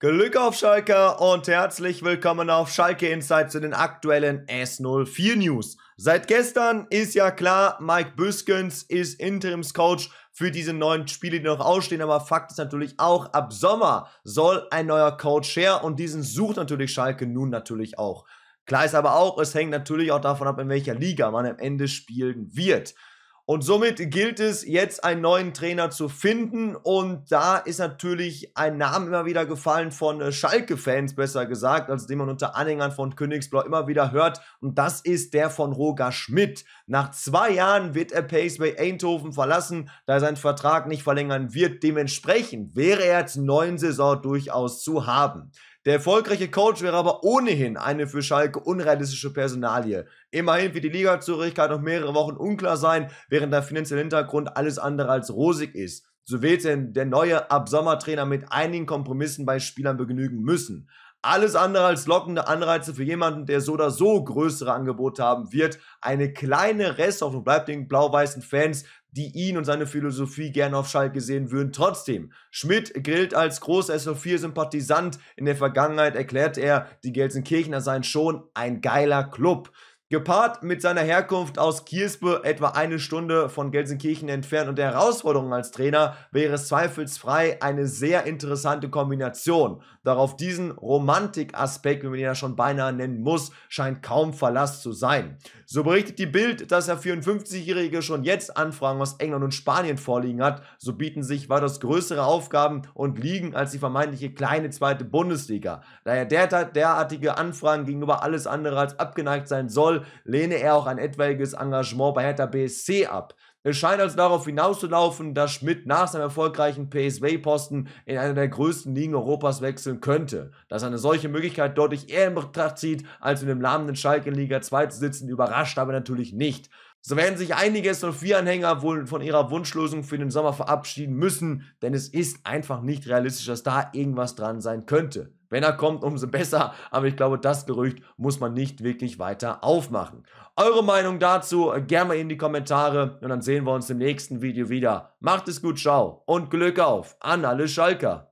Glück auf Schalke und herzlich willkommen auf Schalke Insight zu den aktuellen S04 News. Seit gestern ist ja klar, Mike Büskens ist Interimscoach für diese neuen Spiele, die noch ausstehen. Aber Fakt ist natürlich auch, ab Sommer soll ein neuer Coach her und diesen sucht natürlich Schalke nun natürlich auch. Klar ist aber auch, es hängt natürlich auch davon ab, in welcher Liga man am Ende spielen wird. Und somit gilt es jetzt einen neuen Trainer zu finden. Und da ist natürlich ein Name immer wieder gefallen von äh, Schalke-Fans, besser gesagt, als den man unter Anhängern von Königsblau immer wieder hört. Und das ist der von Roger Schmidt. Nach zwei Jahren wird er Paceway Eindhoven verlassen, da er seinen Vertrag nicht verlängern wird. Dementsprechend wäre er jetzt neun Saison durchaus zu haben. Der erfolgreiche Coach wäre aber ohnehin eine für Schalke unrealistische Personalie. Immerhin wird die Ligazugehörigkeit noch mehrere Wochen unklar sein, während der finanzielle Hintergrund alles andere als rosig ist. So wird denn der neue ab Absommertrainer mit einigen Kompromissen bei Spielern begnügen müssen. Alles andere als lockende Anreize für jemanden, der so oder so größere Angebote haben wird. Eine kleine Resthoffnung bleibt den blau-weißen Fans, die ihn und seine Philosophie gern auf Schalke sehen würden. Trotzdem, Schmidt gilt als großer SO4-Sympathisant. In der Vergangenheit erklärt er, die Gelsenkirchener seien schon ein geiler Club. Gepaart mit seiner Herkunft aus Kiespe, etwa eine Stunde von Gelsenkirchen entfernt und der Herausforderung als Trainer, wäre es zweifelsfrei eine sehr interessante Kombination. Darauf diesen Romantikaspekt, wie man ihn ja schon beinahe nennen muss, scheint kaum Verlass zu sein. So berichtet die Bild, dass der 54-Jährige schon jetzt Anfragen aus England und Spanien vorliegen hat. So bieten sich weitaus größere Aufgaben und liegen als die vermeintliche kleine zweite Bundesliga. Da er derartige Anfragen gegenüber alles andere als abgeneigt sein soll, lehne er auch ein etwaiges Engagement bei Hertha BSC ab. Es scheint also darauf hinauszulaufen, dass Schmidt nach seinem erfolgreichen PSV-Posten in einer der größten Ligen Europas wechseln könnte. Dass eine solche Möglichkeit deutlich eher in Betracht zieht, als in dem lahmenden Schalke in Liga 2 zu sitzen, überrascht aber natürlich nicht. So werden sich einige S04-Anhänger wohl von ihrer Wunschlösung für den Sommer verabschieden müssen, denn es ist einfach nicht realistisch, dass da irgendwas dran sein könnte. Wenn er kommt, umso besser. Aber ich glaube, das Gerücht muss man nicht wirklich weiter aufmachen. Eure Meinung dazu äh, gerne mal in die Kommentare und dann sehen wir uns im nächsten Video wieder. Macht es gut, ciao und Glück auf an alle Schalker.